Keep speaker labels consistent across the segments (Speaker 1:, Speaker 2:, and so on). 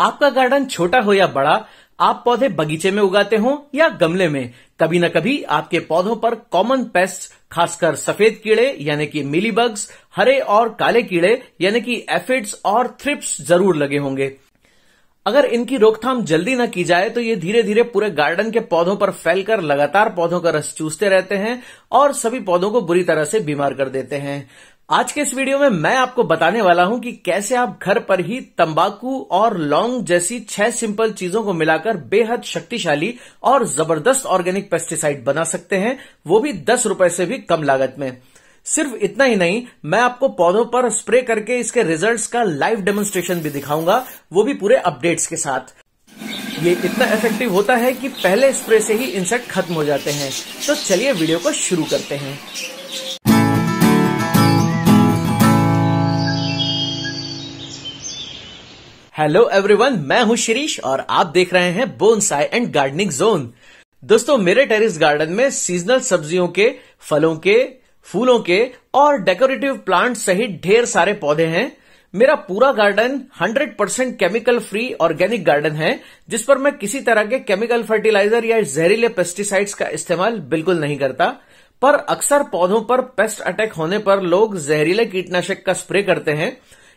Speaker 1: आपका गार्डन छोटा हो या बड़ा आप पौधे बगीचे में उगाते हो या गमले में कभी न कभी आपके पौधों पर कॉमन पेस्ट खासकर सफेद कीड़े यानी कि मिली बग्स हरे और काले कीड़े यानी कि एफिड्स और थ्रिप्स जरूर लगे होंगे अगर इनकी रोकथाम जल्दी न की जाए तो ये धीरे धीरे पूरे गार्डन के पौधों पर फैलकर लगातार पौधों का रस चूसते रहते हैं और सभी पौधों को बुरी तरह से बीमार कर देते हैं आज के इस वीडियो में मैं आपको बताने वाला हूं कि कैसे आप घर पर ही तंबाकू और लौंग जैसी छह सिंपल चीजों को मिलाकर बेहद शक्तिशाली और जबरदस्त ऑर्गेनिक पेस्टिसाइड बना सकते हैं वो भी दस रूपए से भी कम लागत में सिर्फ इतना ही नहीं मैं आपको पौधों पर स्प्रे करके इसके रिजल्ट्स का लाइव डेमोन्स्ट्रेशन भी दिखाऊंगा वो भी पूरे अपडेट्स के साथ ये इतना इफेक्टिव होता है कि पहले स्प्रे से ही इंसेक्ट खत्म हो जाते हैं तो चलिए वीडियो को शुरू करते हैं हेलो एवरीवन मैं हूं शिरीष और आप देख रहे हैं बोनसाई एंड गार्डनिंग जोन दोस्तों मेरे टेरिस गार्डन में सीजनल सब्जियों के फलों के फूलों के और डेकोरेटिव प्लांट सहित ढेर सारे पौधे हैं मेरा पूरा garden 100% chemical free organic garden है जिस पर मैं किसी तरह के केमिकल फर्टिलाइजर या जहरीले पेस्टिसाइड्स का इस्तेमाल बिल्कुल नहीं करता पर अक्सर पौधों पर पेस्ट अटैक होने पर लोग जहरीले कीटनाशक का स्प्रे करते हैं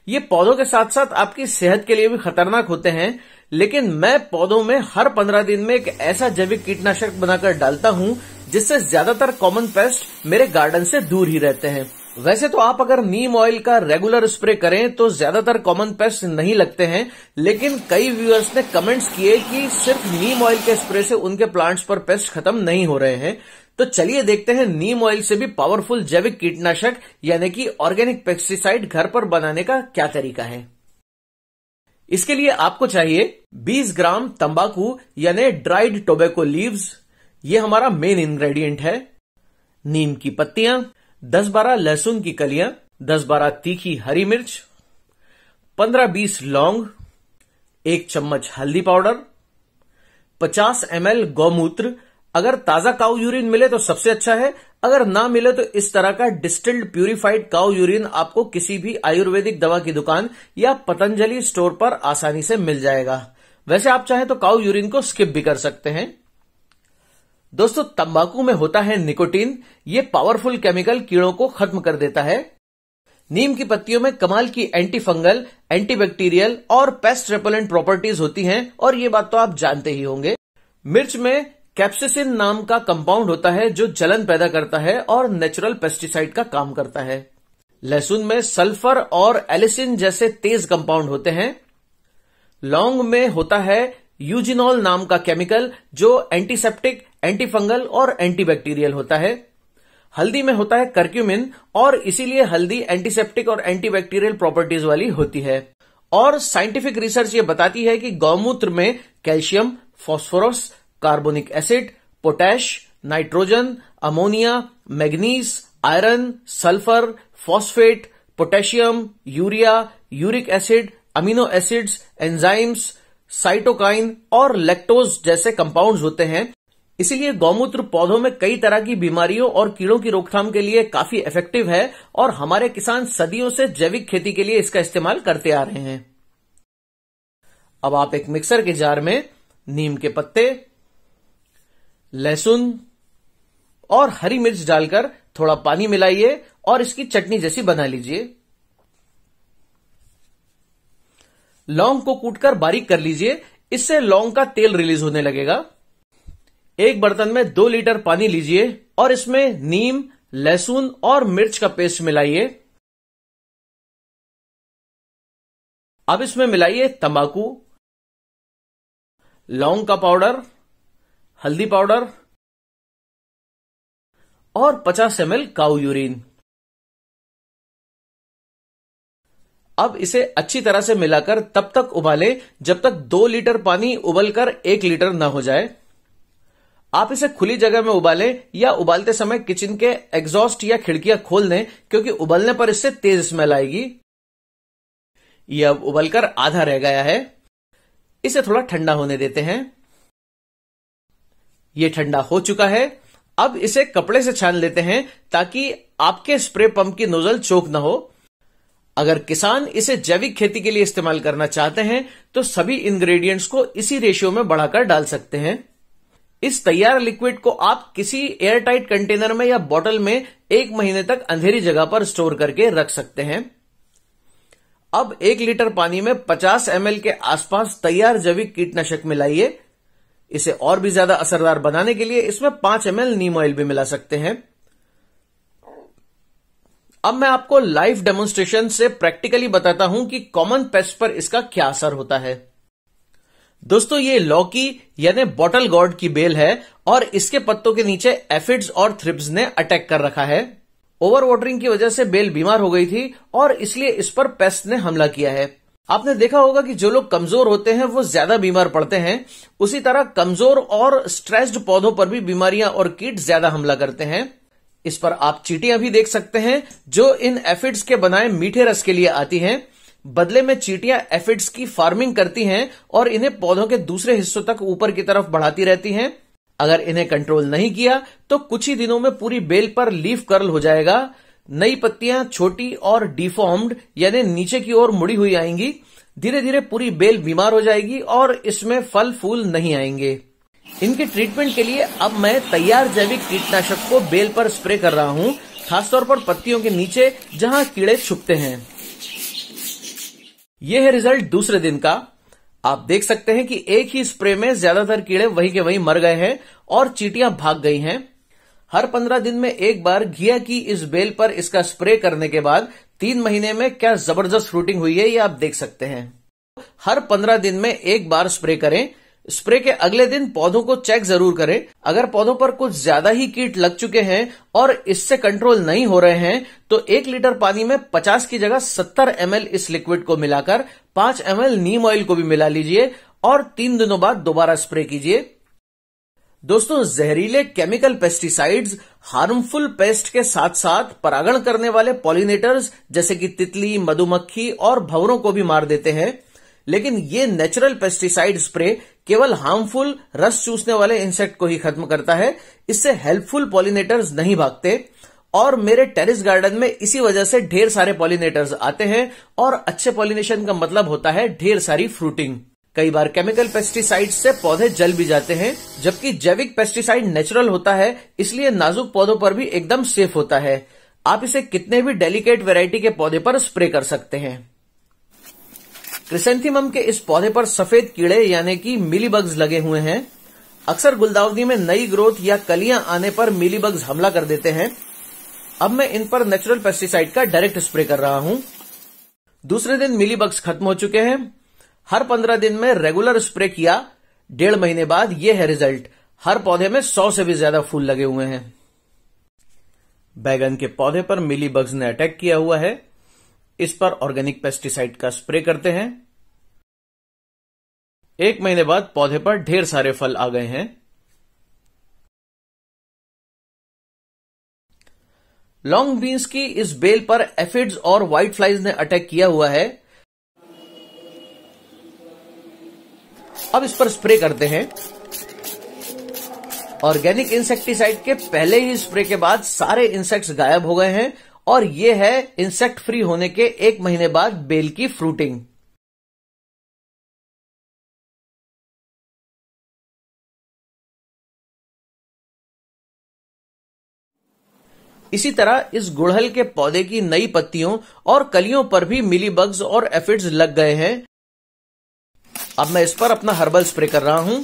Speaker 1: ये पौधों के साथ साथ आपकी सेहत के लिए भी खतरनाक होते हैं लेकिन मैं पौधों में हर पंद्रह दिन में एक ऐसा जैविक कीटनाशक बनाकर डालता हूँ जिससे ज्यादातर कॉमन पेस्ट मेरे गार्डन से दूर ही रहते हैं वैसे तो आप अगर नीम ऑयल का रेगुलर स्प्रे करें तो ज्यादातर कॉमन पेस्ट नहीं लगते हैं लेकिन कई व्यूअर्स ने कमेंट्स किए कि सिर्फ नीम ऑयल के स्प्रे से उनके प्लांट्स पर पेस्ट खत्म नहीं हो रहे हैं तो चलिए देखते हैं नीम ऑयल से भी पावरफुल जैविक कीटनाशक यानी कि ऑर्गेनिक पेस्टिसाइड घर पर बनाने का क्या तरीका है इसके लिए आपको चाहिए 20 ग्राम तंबाकू यानी ड्राइड टोबैको लीव्स ये हमारा मेन इंग्रेडिएंट है नीम की पत्तियां 10 बारह लहसुन की कलियां 10 बारह तीखी हरी मिर्च 15-20 लौंग एक चम्मच हल्दी पाउडर 50 एम गौमूत्र अगर ताजा काउ यूरिन मिले तो सबसे अच्छा है अगर ना मिले तो इस तरह का डिस्टिल्ड प्यूरिफाइड काउ यूरिन आपको किसी भी आयुर्वेदिक दवा की दुकान या पतंजलि स्टोर पर आसानी से मिल जाएगा वैसे आप चाहे तो काउ यूरिन को स्किप भी कर सकते हैं दोस्तों तंबाकू में होता है निकोटीन ये पावरफुल केमिकल कीड़ों को खत्म कर देता है नीम की पत्तियों में कमाल की एंटी फंगल एंटीबैक्टीरियल और पेस्ट रेपेलेंट प्रॉपर्टीज होती हैं और ये बात तो आप जानते ही होंगे मिर्च में कैप्सिसिन नाम का कंपाउंड होता है जो जलन पैदा करता है और नेचुरल पेस्टिसाइड का काम करता है लहसुन में सल्फर और एलिसिन जैसे तेज कंपाउंड होते हैं लौंग में होता है यूजिनॉल नाम का केमिकल जो एंटीसेप्टिक एंटीफंगल और एंटीबैक्टीरियल होता है हल्दी में होता है कर्क्यूमिन और इसीलिए हल्दी एंटीसेप्टिक और एंटीबैक्टीरियल प्रॉपर्टीज वाली होती है और साइंटिफिक रिसर्च ये बताती है कि गौमूत्र में calcium phosphorus carbonic acid potash nitrogen ammonia manganese iron sulphur phosphate potassium urea uric acid amino acids enzymes cytokine और लेक्टोज जैसे कंपाउंड्स होते हैं इसीलिए गौमूत्र पौधों में कई तरह की बीमारियों और कीड़ों की रोकथाम के लिए काफी इफेक्टिव है और हमारे किसान सदियों से जैविक खेती के लिए इसका इस्तेमाल करते आ रहे हैं अब आप एक मिक्सर के जार में नीम के पत्ते लहसुन और हरी मिर्च डालकर थोड़ा पानी मिलाइए और इसकी चटनी जैसी बना लीजिए लौंग को कूटकर बारीक कर लीजिए इससे लौंग का तेल रिलीज होने लगेगा एक बर्तन में दो लीटर पानी लीजिए और इसमें नीम लहसुन और मिर्च का पेस्ट मिलाइए अब इसमें मिलाइए तंबाकू लौंग का पाउडर हल्दी पाउडर और 50 एम एल काउ यूरिन अब इसे अच्छी तरह से मिलाकर तब तक उबाले जब तक दो लीटर पानी उबलकर एक लीटर न हो जाए आप इसे खुली जगह में उबालें या उबालते समय किचन के एग्जॉस्ट या खिड़कियां खोल दें क्योंकि उबलने पर इससे तेज स्मेल आएगी यह अब उबलकर आधा रह गया है इसे थोड़ा ठंडा होने देते हैं ये ठंडा हो चुका है अब इसे कपड़े से छान लेते हैं ताकि आपके स्प्रे पंप की नोजल चोक ना हो अगर किसान इसे जैविक खेती के लिए इस्तेमाल करना चाहते हैं तो सभी इंग्रेडिएंट्स को इसी रेशियो में बढ़ाकर डाल सकते हैं इस तैयार लिक्विड को आप किसी एयरटाइट कंटेनर में या बोतल में एक महीने तक अंधेरी जगह पर स्टोर करके रख सकते हैं अब एक लीटर पानी में 50 एम के आसपास तैयार जैविक कीटनाशक मिलाइए इसे और भी ज्यादा असरदार बनाने के लिए इसमें पांच एम एल नीम ऑयल भी मिला सकते हैं अब मैं आपको लाइव डेमोन्स्ट्रेशन से प्रैक्टिकली बताता हूं कि कॉमन पेस्ट पर इसका क्या असर होता है दोस्तों ये लौकी यानी बॉटल गॉड की बेल है और इसके पत्तों के नीचे एफिड्स और थ्रिप्स ने अटैक कर रखा है ओवर वाटरिंग की वजह से बेल बीमार हो गई थी और इसलिए इस पर पेस्ट ने हमला किया है आपने देखा होगा कि जो लोग कमजोर होते हैं वो ज्यादा बीमार पड़ते हैं उसी तरह कमजोर और स्ट्रेस्ड पौधों पर भी बीमारियां और कीट ज्यादा हमला करते हैं इस पर आप चीटियां भी देख सकते हैं जो इन एफिड्स के बनाए मीठे रस के लिए आती हैं बदले में चीटियां एफिड्स की फार्मिंग करती हैं और इन्हें पौधों के दूसरे हिस्सों तक ऊपर की तरफ बढ़ाती रहती हैं अगर इन्हें कंट्रोल नहीं किया तो कुछ ही दिनों में पूरी बेल पर लीफ कर्ल हो जाएगा नई पत्तियां छोटी और डिफॉर्म्ड यानी नीचे की ओर मुड़ी हुई आएंगी धीरे धीरे पूरी बेल बीमार हो जाएगी और इसमें फल फूल नहीं आएंगे इनके ट्रीटमेंट के लिए अब मैं तैयार जैविक कीटनाशक को बेल पर स्प्रे कर रहा हूँ खासतौर पर पत्तियों के नीचे जहाँ कीड़े छुपते हैं ये है रिजल्ट दूसरे दिन का आप देख सकते हैं कि एक ही स्प्रे में ज्यादातर कीड़े वही के वही मर गए हैं और चीटियां भाग गई हैं हर पंद्रह दिन में एक बार घिया की इस बेल पर इसका स्प्रे करने के बाद तीन महीने में क्या जबरदस्त फ्रूटिंग हुई है ये आप देख सकते हैं हर पंद्रह दिन में एक बार स्प्रे करें स्प्रे के अगले दिन पौधों को चेक जरूर करें अगर पौधों पर कुछ ज्यादा ही कीट लग चुके हैं और इससे कंट्रोल नहीं हो रहे हैं तो एक लीटर पानी में 50 की जगह 70 एम इस लिक्विड को मिलाकर 5 एम नीम ऑयल को भी मिला लीजिए और तीन दिनों बाद दोबारा स्प्रे कीजिए दोस्तों जहरीले केमिकल पेस्टिसाइड्स हार्मफुल पेस्ट के साथ साथ परागण करने वाले पॉलिनेटर्स जैसे कि तितली मधुमक्खी और भवरों को भी मार देते हैं लेकिन ये नेचुरल पेस्टिसाइड स्प्रे केवल हार्मफुल रस चूसने वाले इंसेक्ट को ही खत्म करता है इससे हेल्पफुल पॉलिनेटर्स नहीं भागते और मेरे टेरिस गार्डन में इसी वजह से ढेर सारे पॉलिनेटर्स आते हैं और अच्छे पॉलिनेशन का मतलब होता है ढेर सारी फ्रूटिंग कई बार केमिकल पेस्टिसाइड से पौधे जल भी जाते हैं जबकि जैविक पेस्टिसाइड नेचुरल होता है इसलिए नाजुक पौधों पर भी एकदम सेफ होता है आप इसे कितने भी डेलिकेट वेराइटी के पौधे पर स्प्रे कर सकते हैं क्रिसेंथिमम के इस पौधे पर सफेद कीड़े यानी कि मिलीबग्स लगे हुए हैं अक्सर गुलदावदी में नई ग्रोथ या कलियां आने पर मिलीबग्स हमला कर देते हैं अब मैं इन पर नेचुरल पेस्टिसाइड का डायरेक्ट स्प्रे कर रहा हूं दूसरे दिन मिलीबग्स खत्म हो चुके हैं हर पंद्रह दिन में रेगुलर स्प्रे किया डेढ़ महीने बाद यह है रिजल्ट हर पौधे में सौ से भी ज्यादा फूल लगे हुए हैं बैगन के पौधे पर मिली बग्स ने अटैक किया हुआ है इस पर ऑर्गेनिक पेस्टिसाइड का स्प्रे करते हैं एक महीने बाद पौधे पर ढेर सारे फल आ गए हैं लॉन्ग बीन्स की इस बेल पर एफिड्स और व्हाइट फ्लाइज ने अटैक किया हुआ है अब इस पर स्प्रे करते हैं ऑर्गेनिक इंसेक्टिसाइड के पहले ही स्प्रे के बाद सारे इंसेक्ट्स गायब हो गए हैं और ये है इंसेक्ट फ्री होने के एक महीने बाद बेल की फ्रूटिंग इसी तरह इस गुड़हल के पौधे की नई पत्तियों और कलियों पर भी मिली बग्स और एफिड्स लग गए हैं अब मैं इस पर अपना हर्बल स्प्रे कर रहा हूं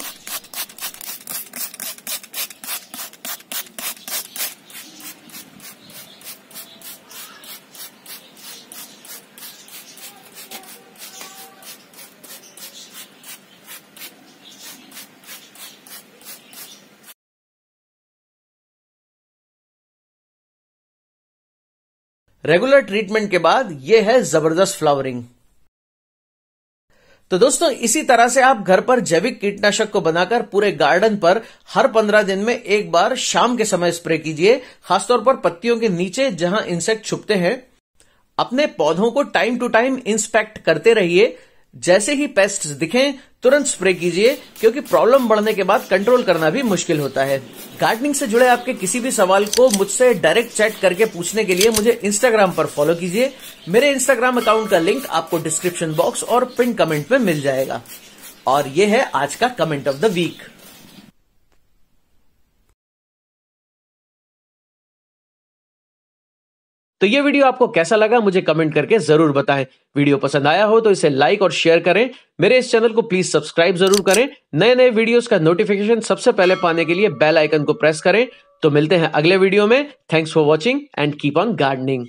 Speaker 1: रेगुलर ट्रीटमेंट के बाद यह है जबरदस्त फ्लावरिंग तो दोस्तों इसी तरह से आप घर पर जैविक कीटनाशक को बनाकर पूरे गार्डन पर हर पंद्रह दिन में एक बार शाम के समय स्प्रे कीजिए खासतौर पर पत्तियों के नीचे जहां इंसेक्ट छुपते हैं अपने पौधों को टाइम टू टाइम इंस्पेक्ट करते रहिए जैसे ही पेस्ट दिखें तुरंत स्प्रे कीजिए क्योंकि प्रॉब्लम बढ़ने के बाद कंट्रोल करना भी मुश्किल होता है गार्डनिंग से जुड़े आपके किसी भी सवाल को मुझसे डायरेक्ट चैट करके पूछने के लिए मुझे इंस्टाग्राम पर फॉलो कीजिए मेरे इंस्टाग्राम अकाउंट का लिंक आपको डिस्क्रिप्शन बॉक्स और पिन कमेंट में मिल जाएगा और ये है आज का कमेंट ऑफ द वीक तो ये वीडियो आपको कैसा लगा मुझे कमेंट करके जरूर बताएं वीडियो पसंद आया हो तो इसे लाइक और शेयर करें मेरे इस चैनल को प्लीज सब्सक्राइब जरूर करें नए नए वीडियोस का नोटिफिकेशन सबसे पहले पाने के लिए बेल आइकन को प्रेस करें तो मिलते हैं अगले वीडियो में thanks for watching and keep on gardening